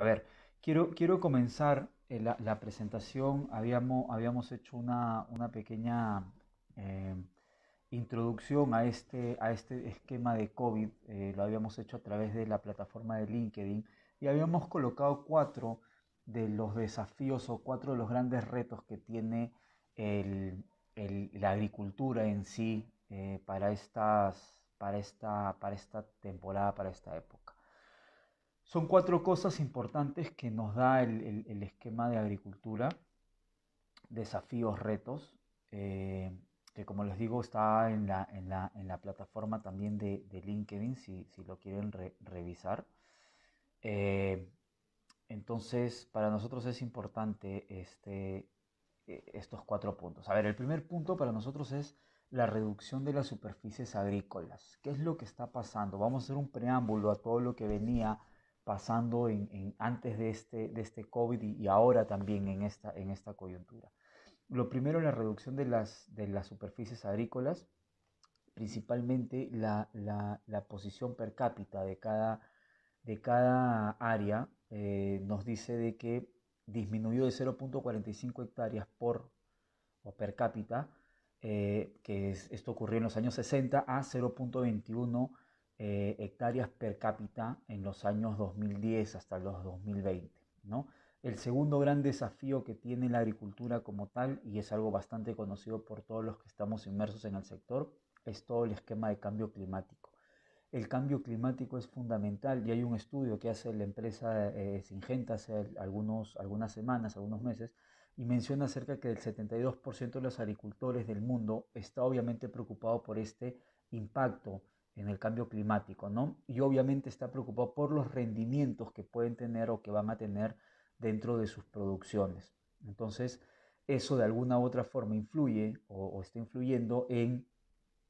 A ver, quiero, quiero comenzar eh, la, presentación. Habíamos, habíamos hecho una, pequeña em, introducción a este, a este esquema de COVID. Eh, lo habíamos hecho a través de la plataforma de LinkedIn y habíamos colocado cuatro de los desafíos o cuatro de los grandes retos que tiene la agricultura en sí eh, para, estas, para, esta, para esta temporada, para esta época. Son cuatro cosas importantes que nos da el, esquema de agricultura, desafíos, retos, eh, que como les digo está en la, en la, plataforma también de, LinkedIn si, lo quieren revisar. Eh, entonces, para nosotros es importante este, e, estos cuatro puntos. A ver, el primer punto para nosotros es la reducción de las superficies agrícolas. ¿Qué es lo que está pasando? Vamos a hacer un preámbulo a todo lo que venía pasando en, antes de este, de este COVID y, ahora también en esta, en esta coyuntura. Lo primero, la reducción de las, de las superficies agrícolas, principalmente la, la, posición per cápita de cada, de cada área, eh, nos dice de que disminuyó de 0.45 hectáreas por o per cápita, eh, que esto ocurrió en los años 60, a 0.21 eh, hectáreas per cápita en los años 2010 hasta los 2020. ¿no? El segundo gran desafío que tiene la agricultura como tal, y es algo bastante conocido por todos los que estamos inmersos en el sector, es todo el esquema de cambio climático. El cambio climático es fundamental y hay un estudio que hace la empresa eh, Singenta hace algunos, algunas semanas, algunos meses, y menciona acerca que el 72% de los agricultores del mundo está obviamente preocupado por este impacto en el cambio climático, ¿no? Y obviamente está preocupado por los rendimientos que pueden tener o que van a tener dentro de sus producciones. Entonces, eso de alguna u otra forma influye o, está influyendo en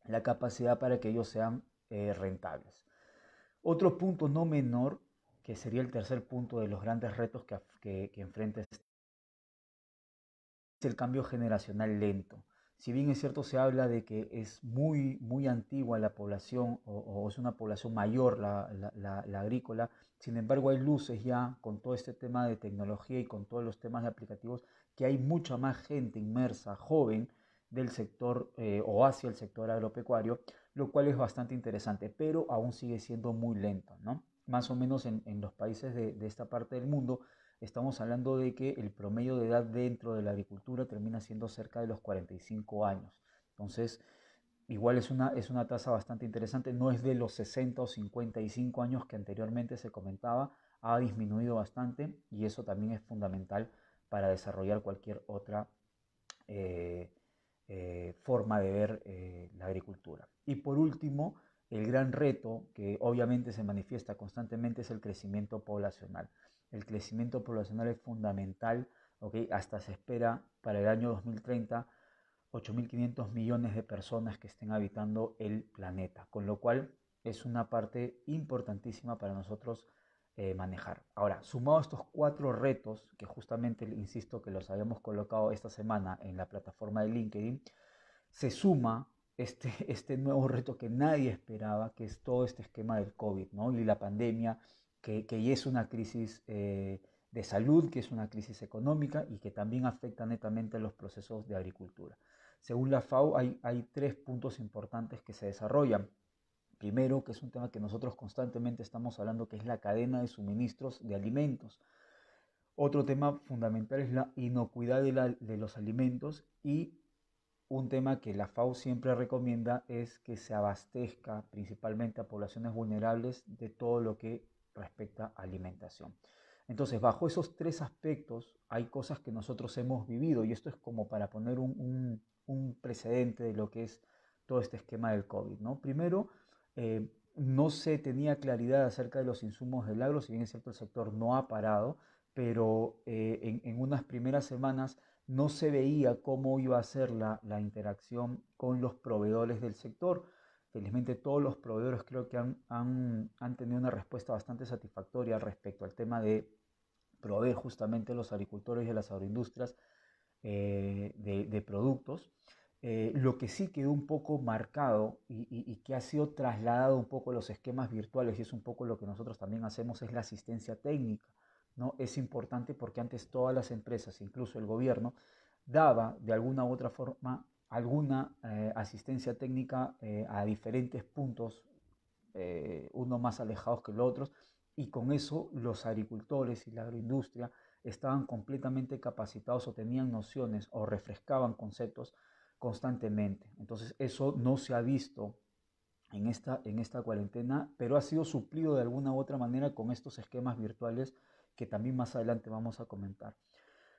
la capacidad para que ellos sean eh, rentables. Otro punto no menor, que sería el tercer punto de los grandes retos que, enfrenta este, es el cambio generacional lento si bien es cierto se habla de que es muy, muy antigua la población o, es una población mayor la, agrícola, sin embargo hay luces ya con todo este tema de tecnología y con todos los temas de aplicativos que hay mucha más gente inmersa, joven, del sector eh, o hacia el sector agropecuario, lo cual es bastante interesante, pero aún sigue siendo muy lento, ¿no? Más o menos en, los países de esta parte del mundo estamos hablando de que el promedio de edad dentro de la agricultura termina siendo cerca de los 45 años. Entonces, igual es una, es una tasa bastante interesante, no es de los 60 o 55 años que anteriormente se comentaba, ha disminuido bastante y eso también es fundamental para desarrollar cualquier otra eh, eh, forma de ver eh, la agricultura. Y por último, el gran reto que obviamente se manifiesta constantemente es el crecimiento poblacional. El crecimiento poblacional es fundamental, ¿okay? hasta se espera para el año 2030 8.500 millones de personas que estén habitando el planeta, con lo cual es una parte importantísima para nosotros eh, manejar. Ahora, sumado a estos cuatro retos, que justamente, insisto, que los habíamos colocado esta semana en la plataforma de LinkedIn, se suma este, este nuevo reto que nadie esperaba, que es todo este esquema del COVID ¿no? y la pandemia, que, que es una crisis eh, de salud, que es una crisis económica y que también afecta netamente los procesos de agricultura. Según la FAO, hay, hay tres puntos importantes que se desarrollan. Primero, que es un tema que nosotros constantemente estamos hablando, que es la cadena de suministros de alimentos. Otro tema fundamental es la inocuidad de, de los alimentos y un tema que la FAO siempre recomienda es que se abastezca principalmente a poblaciones vulnerables de todo lo que respecta a alimentación. Entonces, bajo esos tres aspectos hay cosas que nosotros hemos vivido y esto es como para poner un, precedente de lo que es todo este esquema del COVID. ¿no? Primero, eh, no se tenía claridad acerca de los insumos del agro, si bien es cierto el sector no ha parado, pero eh, en, en unas primeras semanas no se veía cómo iba a ser la, interacción con los proveedores del sector. Felizmente todos los proveedores creo que han, tenido una respuesta bastante satisfactoria respecto al tema de proveer justamente a los agricultores y a las agroindustrias eh, de, productos. Eh, lo que sí quedó un poco marcado y, y, que ha sido trasladado un poco a los esquemas virtuales, y es un poco lo que nosotros también hacemos, es la asistencia técnica. ¿no? es importante porque antes todas las empresas, incluso el gobierno, daba de alguna u otra forma alguna eh, asistencia técnica eh, a diferentes puntos, eh, unos más alejados que los otros, y con eso los agricultores y la agroindustria estaban completamente capacitados o tenían nociones o refrescaban conceptos constantemente. Entonces eso no se ha visto en esta, en esta cuarentena, pero ha sido suplido de alguna u otra manera con estos esquemas virtuales que también más adelante vamos a comentar.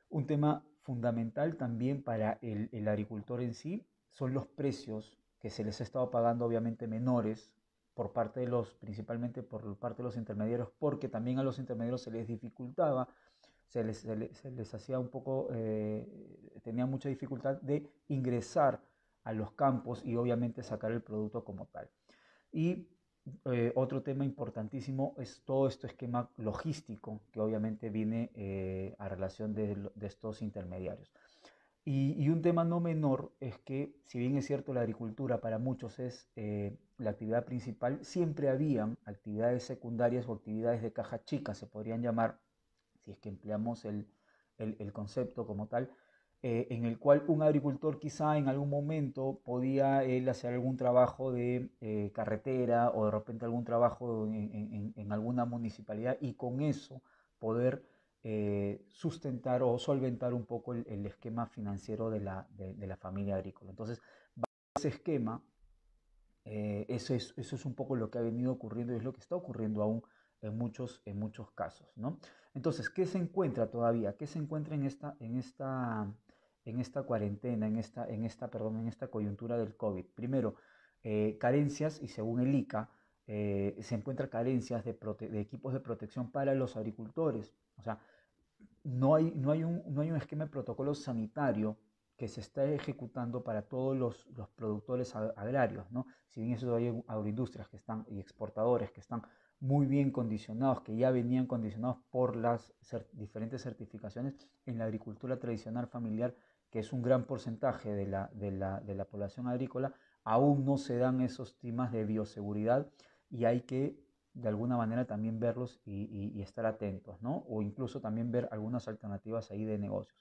Un tema fundamental también para el, agricultor en sí son los precios que se les ha estado pagando obviamente menores por parte de los, principalmente por parte de los intermediarios, porque también a los intermediarios se les dificultaba, se les, hacía un poco, eh, tenía mucha dificultad de ingresar a los campos y obviamente sacar el producto como tal. Y eh, otro tema importantísimo es todo este esquema logístico que obviamente viene eh, a relación de, de estos intermediarios. Y, y, un tema no menor es que, si bien es cierto la agricultura para muchos es eh, la actividad principal, siempre habían actividades secundarias o actividades de caja chica, se podrían llamar, si es que empleamos el, el concepto como tal, eh, en el cual un agricultor quizá en algún momento podía él hacer algún trabajo de eh, carretera o de repente algún trabajo en, alguna municipalidad y con eso poder eh, sustentar o solventar un poco el, esquema financiero de la, familia agrícola. Entonces, ese esquema, eso es, un poco lo que ha venido ocurriendo y es lo que está ocurriendo aún en muchos, en muchos casos. Entonces, ¿qué se encuentra todavía? ¿Qué se encuentra en esta, en esta en esta cuarentena, en esta, en esta, perdón, en esta coyuntura del COVID? Primero, eh, carencias, y según el ICA, eh, se encuentran carencias de, equipos de protección para los agricultores. O sea, no hay, no hay, un, no hay un esquema de protocolo sanitario que se está ejecutando para todos los, productores agrarios, ¿no? Si bien eso hay agroindustrias que están y exportadores que están muy bien condicionados, que ya venían condicionados por las diferentes certificaciones en la agricultura tradicional familiar, que es un gran porcentaje de la, de la, población agrícola, aún no se dan esos temas de bioseguridad y hay que de alguna manera también verlos y, estar atentos, ¿no? O incluso también ver algunas alternativas ahí de negocios.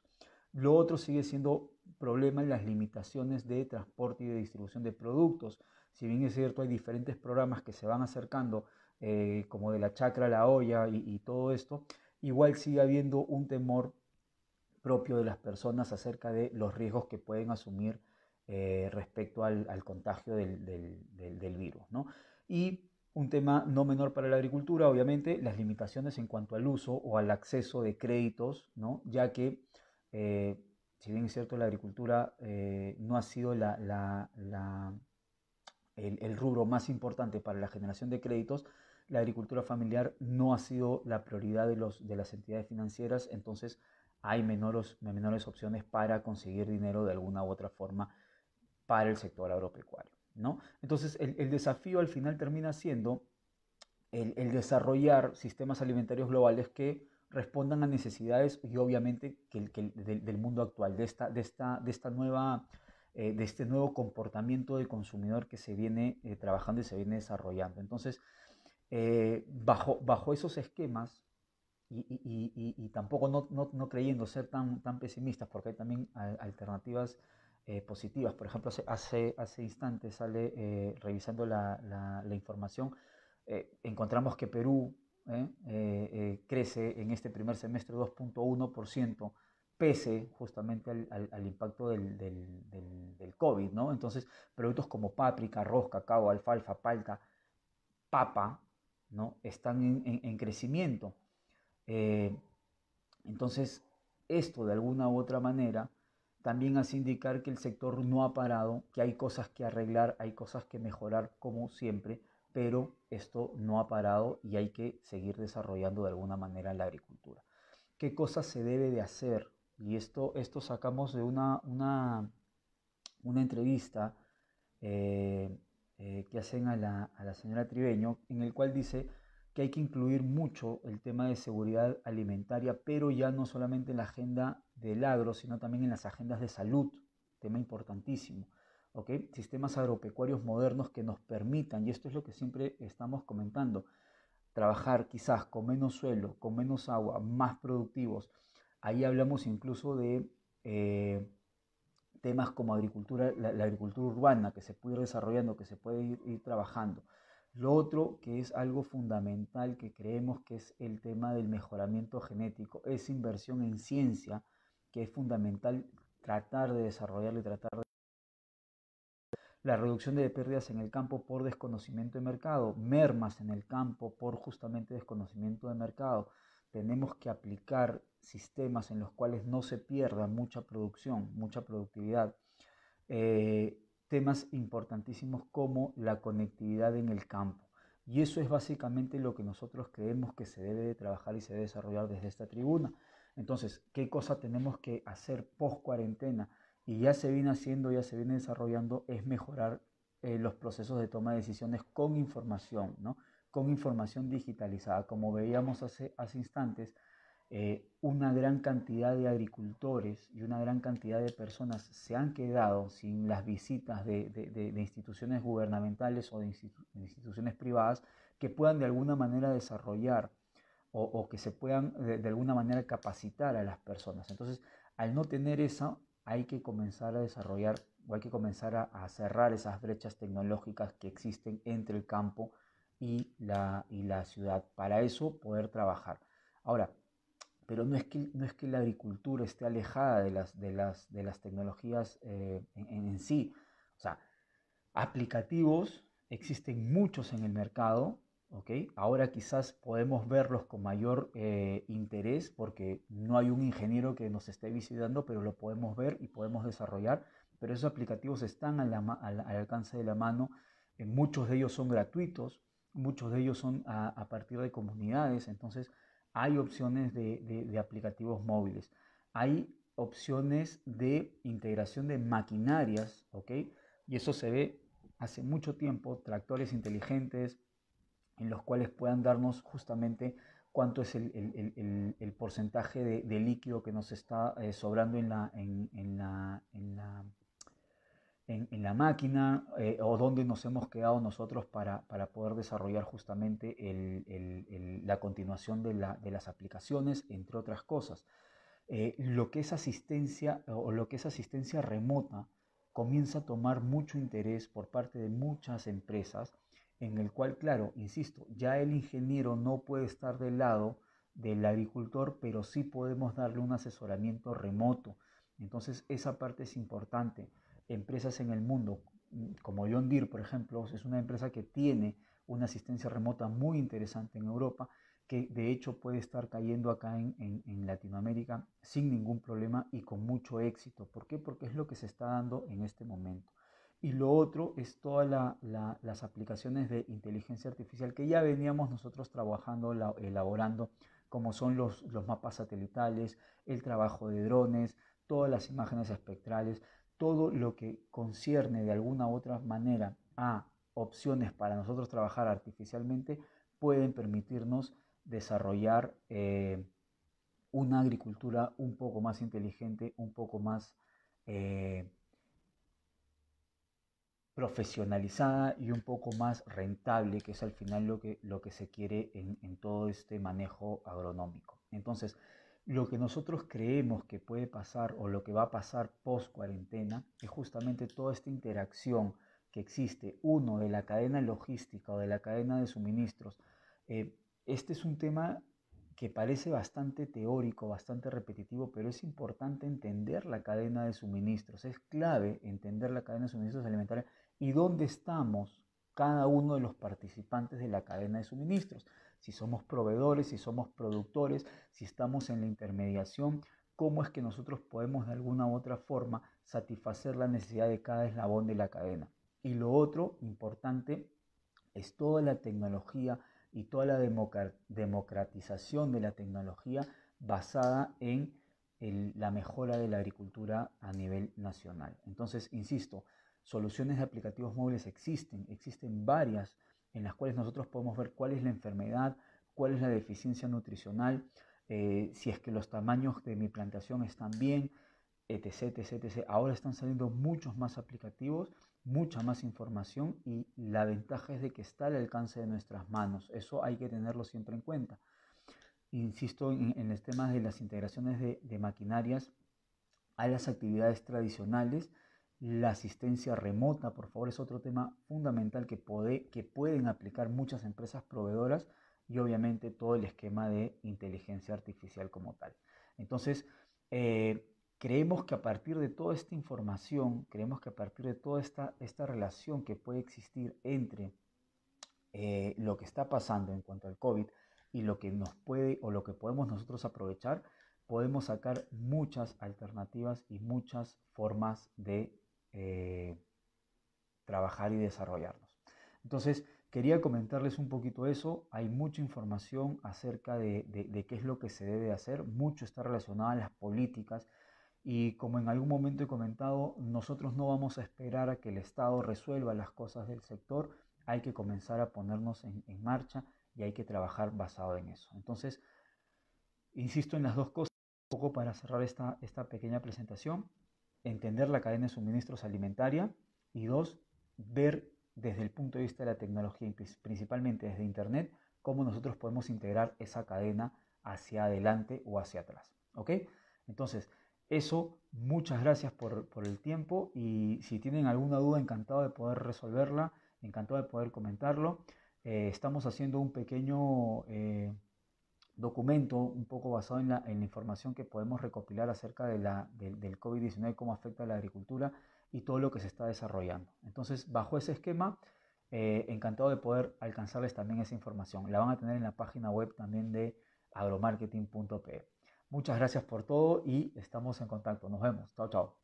Lo otro sigue siendo problema en las limitaciones de transporte y de distribución de productos. Si bien es cierto, hay diferentes programas que se van acercando, eh, como de la chacra a la olla y, y todo esto, igual sigue habiendo un temor de las personas acerca de los riesgos que pueden asumir eh, respecto al, contagio del, virus. Y un tema no menor para la agricultura, obviamente, las limitaciones en cuanto al uso o al acceso de créditos, ¿no? ya que, eh, si bien es cierto, la agricultura eh, no ha sido la, el, rubro más importante para la generación de créditos, la agricultura familiar no ha sido la prioridad de, los, de las entidades financieras, entonces hay menores, menores opciones para conseguir dinero de alguna u otra forma para el sector agropecuario. ¿no? Entonces, el, desafío al final termina siendo el, desarrollar sistemas alimentarios globales que respondan a necesidades y obviamente que, del, mundo actual, de, esta, de, esta, de, esta nueva, eh, de este nuevo comportamiento del consumidor que se viene eh, trabajando y se viene desarrollando. Entonces, eh, bajo, bajo esos esquemas, y, tampoco no, creyendo ser tan, tan pesimistas, porque hay también alternativas eh, positivas. Por ejemplo, hace, hace, hace instantes sale, eh, revisando la, la, información, eh, encontramos que Perú crece en este primer semestre 2.1%, pese justamente al, impacto del, del, COVID, ¿no? Entonces, productos como páprica, arroz, cacao, alfalfa, palta, papa, ¿no? Están en crecimiento. Eh, entonces, esto de alguna u otra manera también hace indicar que el sector no ha parado, que hay cosas que arreglar, hay cosas que mejorar como siempre, pero esto no ha parado y hay que seguir desarrollando de alguna manera la agricultura. ¿Qué cosas se debe de hacer? Y esto, esto sacamos de una, una, una entrevista eh, eh, que hacen a la, a la señora Tribeño, en el cual dice que hay que incluir mucho el tema de seguridad alimentaria, pero ya no solamente en la agenda del agro, sino también en las agendas de salud, tema importantísimo. Sistemas agropecuarios modernos que nos permitan, y esto es lo que siempre estamos comentando, trabajar quizás con menos suelo, con menos agua, más productivos. Ahí hablamos incluso de eh, temas como agricultura, la, agricultura urbana que se puede ir desarrollando, que se puede ir trabajando. Lo otro, que es algo fundamental que creemos que es el tema del mejoramiento genético, es inversión en ciencia, que es fundamental tratar de desarrollarlo y tratar de... La reducción de pérdidas en el campo por desconocimiento de mercado, mermas en el campo por justamente desconocimiento de mercado. Tenemos que aplicar sistemas en los cuales no se pierda mucha producción, mucha productividad. Eh, temas importantísimos como la conectividad en el campo. Y eso es básicamente lo que nosotros creemos que se debe de trabajar y se debe desarrollar desde esta tribuna. Entonces, ¿qué cosa tenemos que hacer post cuarentena? Y ya se viene haciendo, ya se viene desarrollando, es mejorar eh, los procesos de toma de decisiones con información, ¿no? Con información digitalizada. Como veíamos hace, hace instantes, eh, una gran cantidad de agricultores y una gran cantidad de personas se han quedado sin las visitas de, instituciones gubernamentales o de, instituciones privadas que puedan de alguna manera desarrollar o, que se puedan de, alguna manera capacitar a las personas. Entonces, al no tener eso, hay que comenzar a desarrollar o hay que comenzar a, cerrar esas brechas tecnológicas que existen entre el campo y la, y la ciudad. Para eso poder trabajar. Ahora, pero no es que, no es que la agricultura esté alejada de las, de las, de las tecnologías eh, en, sí. O sea, aplicativos existen muchos en el mercado, ¿ok? Ahora quizás podemos verlos con mayor eh, interés porque no hay un ingeniero que nos esté visitando, pero lo podemos ver y podemos desarrollar. Pero esos aplicativos están al, alcance de la mano. Eh, muchos de ellos son gratuitos, muchos de ellos son a, a partir de comunidades. Entonces, hay opciones de, de, aplicativos móviles, hay opciones de integración de maquinarias, ¿ok? Y eso se ve hace mucho tiempo, tractores inteligentes en los cuales puedan darnos justamente cuánto es el, porcentaje de, líquido que nos está eh, sobrando en la, en la en, la máquina eh, o donde nos hemos quedado nosotros para, poder desarrollar justamente la continuación de, las aplicaciones, entre otras cosas. Eh, lo que es asistencia o lo que es asistencia remota comienza a tomar mucho interés por parte de muchas empresas, en el cual, claro, insisto, ya el ingeniero no puede estar del lado del agricultor, pero sí podemos darle un asesoramiento remoto. Entonces, esa parte es importante empresas en el mundo, como John Deere, por ejemplo, es una empresa que tiene una asistencia remota muy interesante en Europa, que de hecho puede estar cayendo acá en, Latinoamérica sin ningún problema y con mucho éxito. ¿Por qué? Porque es lo que se está dando en este momento. Y lo otro es todas las aplicaciones de inteligencia artificial que ya veníamos nosotros trabajando, elaborando, como son los, los mapas satelitales, el trabajo de drones, todas las imágenes espectrales, todo lo que concierne de alguna u otra manera a opciones para nosotros trabajar artificialmente pueden permitirnos desarrollar eh, una agricultura un poco más inteligente, un poco más eh, profesionalizada y un poco más rentable, que es al final lo que, lo que se quiere en, en todo este manejo agronómico. Entonces, lo que nosotros creemos que puede pasar o lo que va a pasar post cuarentena es justamente toda esta interacción que existe, uno, de la cadena logística o de la cadena de suministros. Eh, este es un tema que parece bastante teórico, bastante repetitivo, pero es importante entender la cadena de suministros. Es clave entender la cadena de suministros alimentarios y dónde estamos cada uno de los participantes de la cadena de suministros si somos proveedores, si somos productores, si estamos en la intermediación, cómo es que nosotros podemos de alguna u otra forma satisfacer la necesidad de cada eslabón de la cadena. Y lo otro importante es toda la tecnología y toda la democratización de la tecnología basada en la mejora de la agricultura a nivel nacional. Entonces, insisto, soluciones de aplicativos móviles existen, existen varias en las cuales nosotros podemos ver cuál es la enfermedad, cuál es la deficiencia nutricional, eh, si es que los tamaños de mi plantación están bien, etc, etc, Ahora están saliendo muchos más aplicativos, mucha más información y la ventaja es de que está al alcance de nuestras manos. Eso hay que tenerlo siempre en cuenta. Insisto en, el tema de las integraciones de, de maquinarias a las actividades tradicionales la asistencia remota, por favor, es otro tema fundamental que, puede, que pueden aplicar muchas empresas proveedoras y obviamente todo el esquema de inteligencia artificial como tal. Entonces, eh, creemos que a partir de toda esta información, creemos que a partir de toda esta, esta relación que puede existir entre eh, lo que está pasando en cuanto al COVID y lo que nos puede o lo que podemos nosotros aprovechar, podemos sacar muchas alternativas y muchas formas de eh, trabajar y desarrollarnos. Entonces, quería comentarles un poquito eso. Hay mucha información acerca de, de, qué es lo que se debe hacer. Mucho está relacionado a las políticas. Y como en algún momento he comentado, nosotros no vamos a esperar a que el Estado resuelva las cosas del sector. Hay que comenzar a ponernos en, marcha y hay que trabajar basado en eso. Entonces, insisto en las dos cosas, un poco para cerrar esta, esta pequeña presentación entender la cadena de suministros alimentaria y dos, ver desde el punto de vista de la tecnología principalmente desde Internet cómo nosotros podemos integrar esa cadena hacia adelante o hacia atrás. ¿Ok? Entonces, eso, muchas gracias por, el tiempo y si tienen alguna duda, encantado de poder resolverla, encantado de poder comentarlo. Eh, estamos haciendo un pequeño... Eh, documento un poco basado en la, información que podemos recopilar acerca de la, del COVID-19, cómo afecta a la agricultura y todo lo que se está desarrollando. Entonces, bajo ese esquema, eh, encantado de poder alcanzarles también esa información. La van a tener en la página web también de agromarketing.pe. Muchas gracias por todo y estamos en contacto. Nos vemos. Chao, chao.